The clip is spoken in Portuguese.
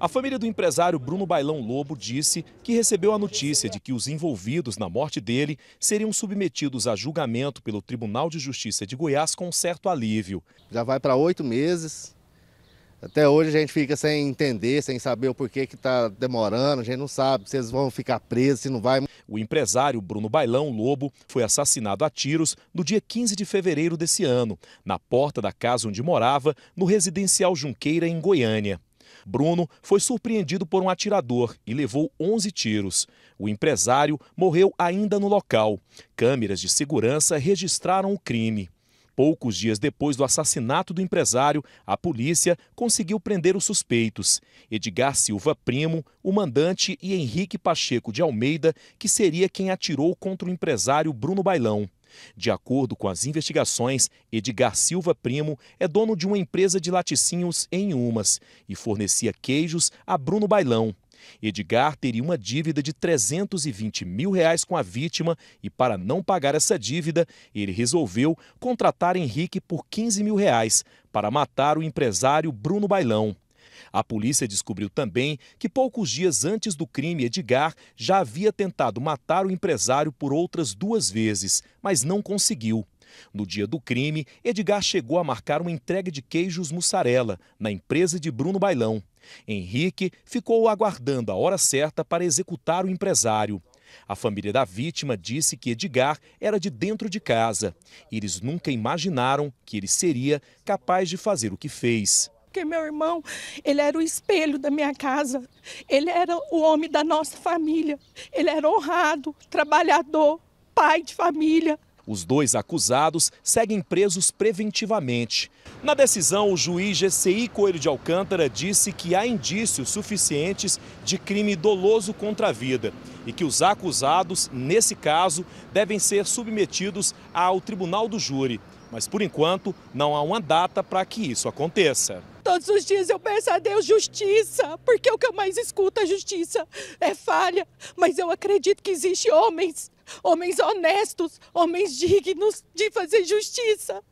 A família do empresário Bruno Bailão Lobo disse que recebeu a notícia de que os envolvidos na morte dele seriam submetidos a julgamento pelo Tribunal de Justiça de Goiás com um certo alívio. Já vai para oito meses. Até hoje a gente fica sem entender, sem saber o porquê que está demorando, a gente não sabe se eles vão ficar presos, se não vai. O empresário Bruno Bailão Lobo foi assassinado a tiros no dia 15 de fevereiro desse ano, na porta da casa onde morava, no residencial Junqueira, em Goiânia. Bruno foi surpreendido por um atirador e levou 11 tiros. O empresário morreu ainda no local. Câmeras de segurança registraram o crime. Poucos dias depois do assassinato do empresário, a polícia conseguiu prender os suspeitos: Edgar Silva Primo, o mandante, e Henrique Pacheco de Almeida, que seria quem atirou contra o empresário Bruno Bailão. De acordo com as investigações, Edgar Silva Primo é dono de uma empresa de laticínios em Umas e fornecia queijos a Bruno Bailão. Edgar teria uma dívida de 320 mil reais com a vítima e, para não pagar essa dívida, ele resolveu contratar Henrique por 15 mil reais para matar o empresário Bruno Bailão. A polícia descobriu também que poucos dias antes do crime, Edgar já havia tentado matar o empresário por outras duas vezes, mas não conseguiu. No dia do crime, Edgar chegou a marcar uma entrega de queijos mussarela na empresa de Bruno Bailão. Henrique ficou aguardando a hora certa para executar o empresário. A família da vítima disse que Edgar era de dentro de casa. Eles nunca imaginaram que ele seria capaz de fazer o que fez porque meu irmão, ele era o espelho da minha casa, ele era o homem da nossa família, ele era honrado, trabalhador, pai de família. Os dois acusados seguem presos preventivamente. Na decisão, o juiz GCI Coelho de Alcântara disse que há indícios suficientes de crime doloso contra a vida e que os acusados, nesse caso, devem ser submetidos ao tribunal do júri. Mas, por enquanto, não há uma data para que isso aconteça. Todos os dias eu peço a Deus justiça, porque o que eu mais escuto a é justiça é falha, mas eu acredito que existem homens, homens honestos, homens dignos de fazer justiça.